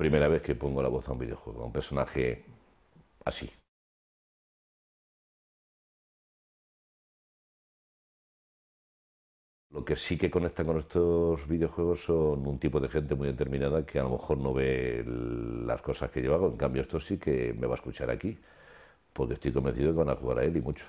primera vez que pongo la voz a un videojuego, a un personaje así. Lo que sí que conecta con estos videojuegos son un tipo de gente muy determinada que a lo mejor no ve las cosas que yo hago. En cambio, esto sí que me va a escuchar aquí, porque estoy convencido que van a jugar a él y muchos.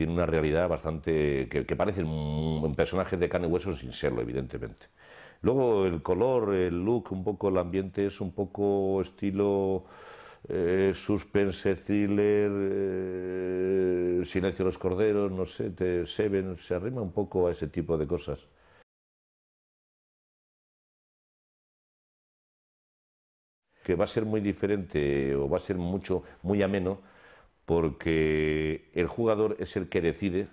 tiene una realidad bastante. que, parece un personaje de carne y hueso sin serlo, evidentemente. Luego el color, el look, un poco el ambiente es un poco estilo eh, suspense, thriller, eh, silencio de los corderos, no sé, Seven, se arrima un poco a ese tipo de cosas. Que va a ser muy diferente o va a ser mucho, muy ameno porque el jugador es el que decide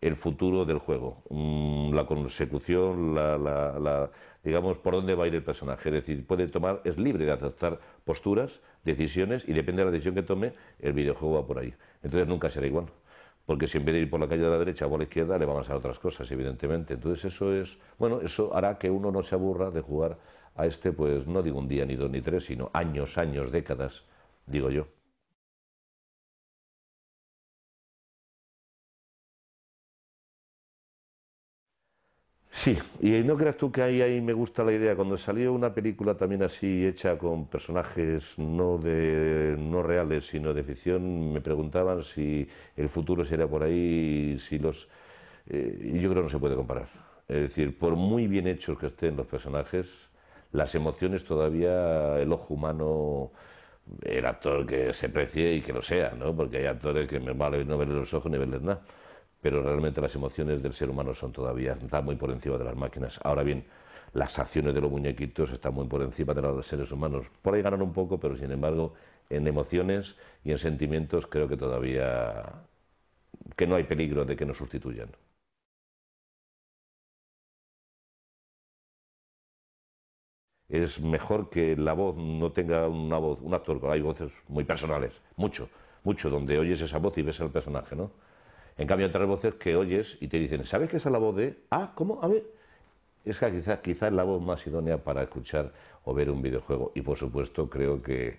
el futuro del juego, mm, la consecución, la, digamos, por dónde va a ir el personaje. Es decir, puede tomar, es libre de aceptar posturas, decisiones, y depende de la decisión que tome, el videojuego va por ahí. Entonces nunca será igual, porque si en vez de ir por la calle de la derecha o a la izquierda, le van a pasar otras cosas, evidentemente. Entonces eso es, bueno, eso hará que uno no se aburra de jugar a este, pues no digo un día, ni dos, ni tres, sino años, años, décadas, digo yo. Sí, y no creas tú que ahí, ahí me gusta la idea. Cuando salió una película también así, hecha con personajes no, de, no reales, sino de ficción, me preguntaban si el futuro sería por ahí, si los... Eh, yo creo que no se puede comparar. Es decir, por muy bien hechos que estén los personajes, las emociones todavía, el ojo humano, el actor que se precie y que lo sea, ¿no? Porque hay actores que me vale no ver los ojos ni verles nada pero realmente las emociones del ser humano son todavía, están muy por encima de las máquinas. Ahora bien, las acciones de los muñequitos están muy por encima de las de los seres humanos. Por ahí ganan un poco, pero sin embargo, en emociones y en sentimientos creo que todavía que no hay peligro de que nos sustituyan. Es mejor que la voz no tenga una voz, un actor, hay voces muy personales, mucho, mucho, donde oyes esa voz y ves el personaje, ¿no? En cambio, otras voces que oyes y te dicen, ¿sabes qué es la voz de...? Ah, ¿cómo? A ver. Es que quizás quizá es la voz más idónea para escuchar o ver un videojuego. Y por supuesto, creo que,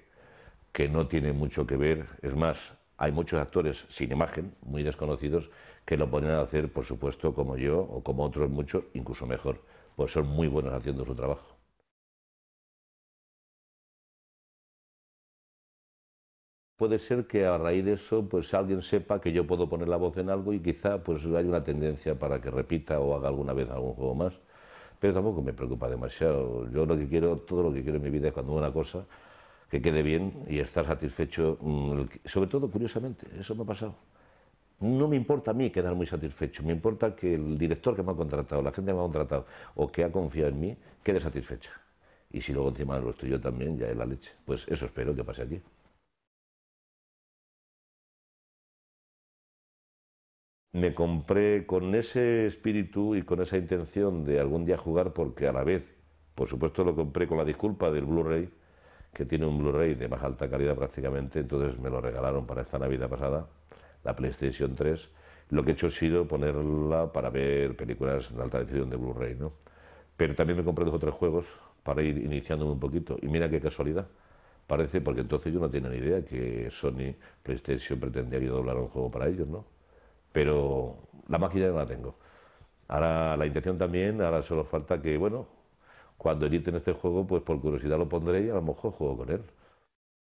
que no tiene mucho que ver. Es más, hay muchos actores sin imagen, muy desconocidos, que lo ponen a hacer, por supuesto, como yo o como otros muchos, incluso mejor, pues son muy buenos haciendo su trabajo. puede ser que a raíz de eso pues alguien sepa que yo puedo poner la voz en algo y quizá pues hay una tendencia para que repita o haga alguna vez algún juego más. Pero tampoco me preocupa demasiado. Yo lo que quiero, todo lo que quiero en mi vida es cuando una cosa que quede bien y estar satisfecho, mm, sobre todo curiosamente, eso me ha pasado. No me importa a mí quedar muy satisfecho, me importa que el director que me ha contratado, la gente que me ha contratado o que ha confiado en mí, quede satisfecha. Y si luego encima lo estoy yo también, ya es la leche. Pues eso espero que pase aquí. me compré con ese espíritu y con esa intención de algún día jugar, porque a la vez, por supuesto, lo compré con la disculpa del Blu-ray, que tiene un Blu-ray de más alta calidad prácticamente, entonces me lo regalaron para esta Navidad pasada, la PlayStation 3. Lo que he hecho ha sido ponerla para ver películas en alta definición de Blu-ray, ¿no? Pero también me compré dos o tres juegos para ir iniciándome un poquito. Y mira qué casualidad parece, porque entonces yo no tenía ni idea que Sony PlayStation pretendía doblar yo un juego para ellos, ¿no? pero la máquina no la tengo. Ahora la intención también, ahora solo falta que, bueno, cuando editen este juego, pues por curiosidad lo pondré y a lo mejor juego con él.